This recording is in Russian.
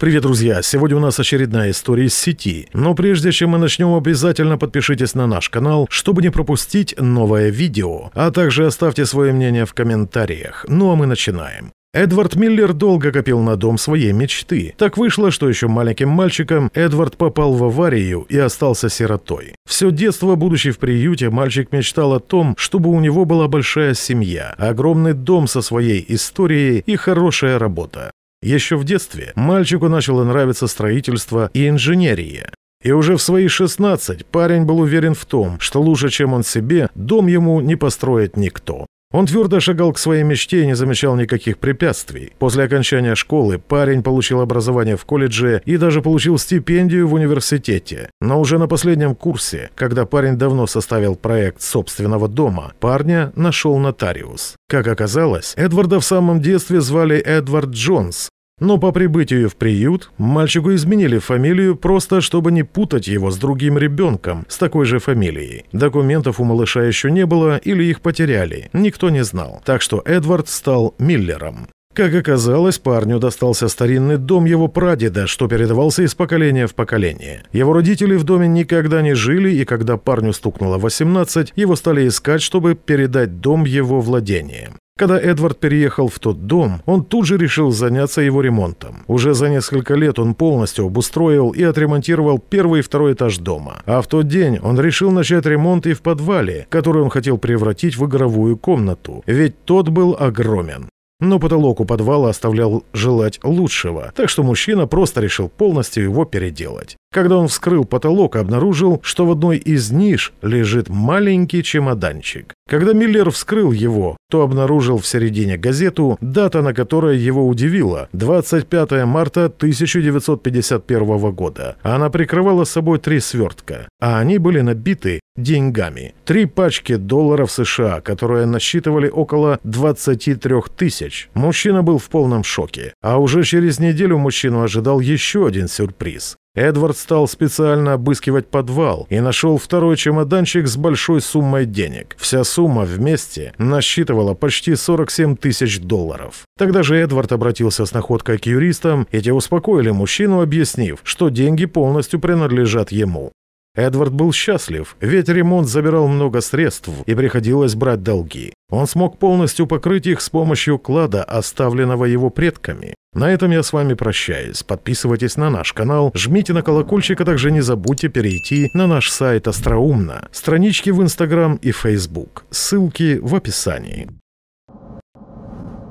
Привет, друзья! Сегодня у нас очередная история из сети. Но прежде чем мы начнем, обязательно подпишитесь на наш канал, чтобы не пропустить новое видео. А также оставьте свое мнение в комментариях. Ну а мы начинаем. Эдвард Миллер долго копил на дом своей мечты. Так вышло, что еще маленьким мальчиком Эдвард попал в аварию и остался сиротой. Все детство, будучи в приюте, мальчик мечтал о том, чтобы у него была большая семья, огромный дом со своей историей и хорошая работа. Еще в детстве мальчику начало нравиться строительство и инженерия. И уже в свои 16 парень был уверен в том, что лучше, чем он себе, дом ему не построит никто. Он твердо шагал к своей мечте и не замечал никаких препятствий. После окончания школы парень получил образование в колледже и даже получил стипендию в университете. Но уже на последнем курсе, когда парень давно составил проект собственного дома, парня нашел нотариус. Как оказалось, Эдварда в самом детстве звали Эдвард Джонс, но по прибытию в приют мальчику изменили фамилию просто, чтобы не путать его с другим ребенком с такой же фамилией. Документов у малыша еще не было или их потеряли, никто не знал. Так что Эдвард стал Миллером. Как оказалось, парню достался старинный дом его прадеда, что передавался из поколения в поколение. Его родители в доме никогда не жили, и когда парню стукнуло 18, его стали искать, чтобы передать дом его владениям. Когда Эдвард переехал в тот дом, он тут же решил заняться его ремонтом. Уже за несколько лет он полностью обустроил и отремонтировал первый и второй этаж дома. А в тот день он решил начать ремонт и в подвале, который он хотел превратить в игровую комнату, ведь тот был огромен. Но потолок у подвала оставлял желать лучшего, так что мужчина просто решил полностью его переделать. Когда он вскрыл потолок, обнаружил, что в одной из ниш лежит маленький чемоданчик. Когда Миллер вскрыл его, то обнаружил в середине газету, дата на которой его удивила – 25 марта 1951 года. Она прикрывала собой три свертка, а они были набиты деньгами. Три пачки долларов США, которые насчитывали около 23 тысяч. Мужчина был в полном шоке. А уже через неделю мужчину ожидал еще один сюрприз. Эдвард стал специально обыскивать подвал и нашел второй чемоданчик с большой суммой денег. Вся сумма вместе насчитывала почти 47 тысяч долларов. Тогда же Эдвард обратился с находкой к юристам, и те успокоили мужчину, объяснив, что деньги полностью принадлежат ему. Эдвард был счастлив, ведь ремонт забирал много средств и приходилось брать долги. Он смог полностью покрыть их с помощью клада, оставленного его предками. На этом я с вами прощаюсь. Подписывайтесь на наш канал, жмите на колокольчик, а также не забудьте перейти на наш сайт Остроумно, странички в Инстаграм и Фейсбук. Ссылки в описании.